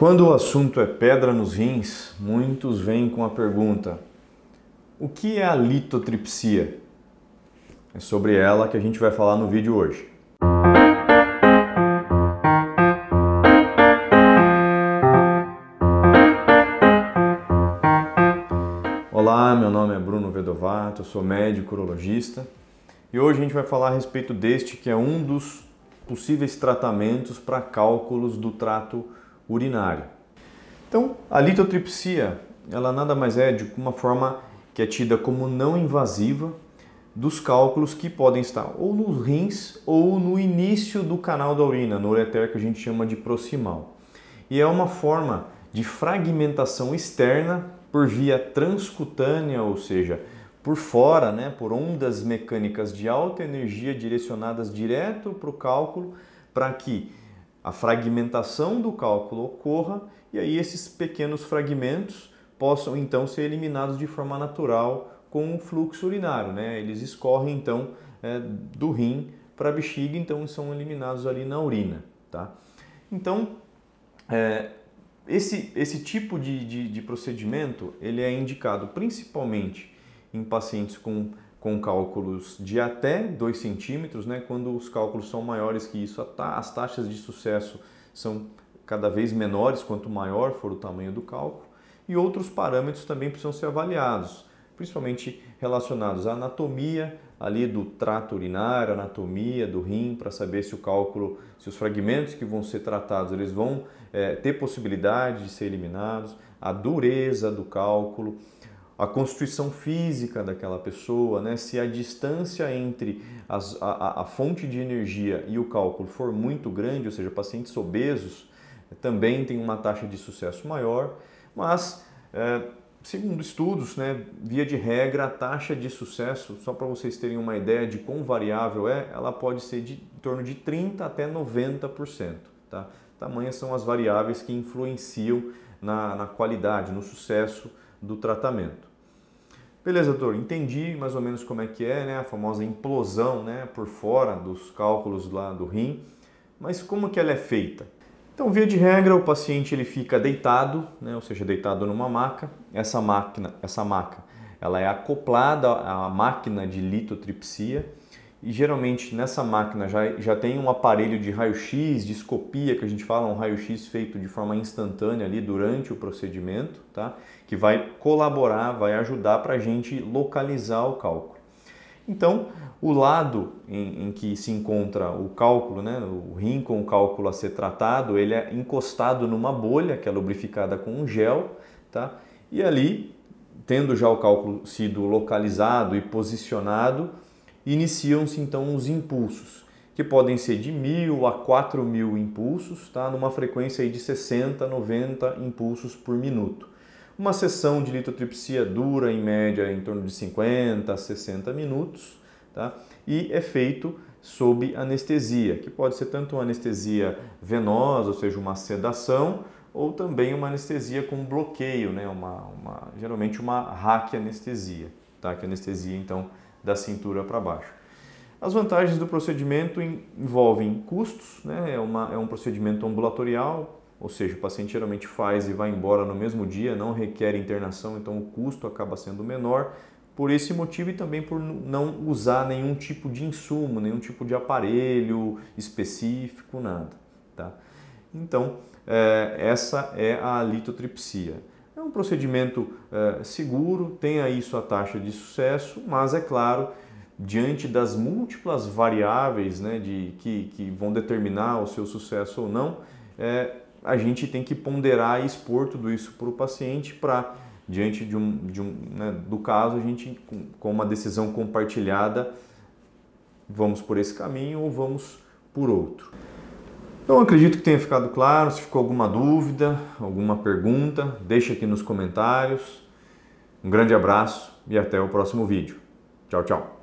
Quando o assunto é pedra nos rins, muitos vêm com a pergunta: o que é a litotripsia? É sobre ela que a gente vai falar no vídeo hoje. Olá, meu nome é Bruno Vedovato, sou médico urologista e hoje a gente vai falar a respeito deste que é um dos possíveis tratamentos para cálculos do trato urinária. Então, a litotripsia, ela nada mais é de uma forma que é tida como não invasiva dos cálculos que podem estar ou nos rins ou no início do canal da urina, no ureter que a gente chama de proximal. E é uma forma de fragmentação externa por via transcutânea, ou seja, por fora, né, por ondas mecânicas de alta energia direcionadas direto para o cálculo, para que a fragmentação do cálculo ocorra e aí esses pequenos fragmentos possam então ser eliminados de forma natural com o fluxo urinário, né? Eles escorrem então é, do rim para a bexiga, então são eliminados ali na urina, tá? Então é, esse, esse tipo de, de, de procedimento ele é indicado principalmente em pacientes com com cálculos de até 2 centímetros, né? quando os cálculos são maiores que isso, as taxas de sucesso são cada vez menores quanto maior for o tamanho do cálculo, e outros parâmetros também precisam ser avaliados, principalmente relacionados à anatomia ali do trato urinário, anatomia do rim, para saber se o cálculo, se os fragmentos que vão ser tratados, eles vão é, ter possibilidade de ser eliminados, a dureza do cálculo, a constituição física daquela pessoa, né? se a distância entre as, a, a, fonte de energia e o cálculo for muito grande, ou seja, pacientes obesos eh, também têm uma taxa de sucesso maior, mas é, segundo estudos, né, via de regra, a taxa de sucesso, só para vocês terem uma ideia de quão variável é, ela pode ser de em torno de 30% até 90%. Tá? Tamanhas são as variáveis que influenciam na, na qualidade, no sucesso do tratamento. Beleza, doutor, entendi mais ou menos como é que é, né? A famosa implosão, né? Por fora dos cálculos lá do rim. Mas como que ela é feita? Então, via de regra, o paciente ele fica deitado, né? Ou seja, deitado numa maca. Essa máquina, essa maca, ela é acoplada à máquina de litotripsia e geralmente nessa máquina já, já tem um aparelho de raio-x, de escopia, que a gente fala, um raio-x feito de forma instantânea ali durante o procedimento, tá? que vai colaborar, vai ajudar para a gente localizar o cálculo. Então, o lado em, em, que se encontra o cálculo, né, o rim com o cálculo a ser tratado, ele é encostado numa bolha que é lubrificada com um gel, tá? e ali, tendo já o cálculo sido localizado e posicionado, Iniciam-se então os impulsos, que podem ser de 1.000 a 4.000 impulsos, tá? numa frequência de 60 90 impulsos por minuto. Uma sessão de litotripsia dura em média em torno de 50 a 60 minutos tá? e é feito sob anestesia, que pode ser tanto uma anestesia venosa, ou seja, uma sedação, ou também uma anestesia com bloqueio, né? uma, uma geralmente uma raquianestesia, tá? que anestesia então da cintura para baixo. As vantagens do procedimento envolvem custos, né? é, uma, é um procedimento ambulatorial, ou seja, o paciente geralmente faz e vai embora no mesmo dia, não requer internação, então o custo acaba sendo menor por esse motivo e também por não usar nenhum tipo de insumo, nenhum tipo de aparelho específico, nada. Tá? Então, é, essa é a litotripsia. É um procedimento eh, seguro, tem aí sua taxa de sucesso, mas é claro, diante das múltiplas variáveis né, de, que, que vão determinar o seu sucesso ou não, é, a gente tem que ponderar e expor tudo isso para o paciente para, diante de um, de um, né, do caso, a gente, com uma decisão compartilhada, vamos por esse caminho ou vamos por outro. Então acredito que tenha ficado claro. Se ficou alguma dúvida, alguma pergunta, deixa aqui nos comentários. Um grande abraço e até o próximo vídeo. Tchau, tchau.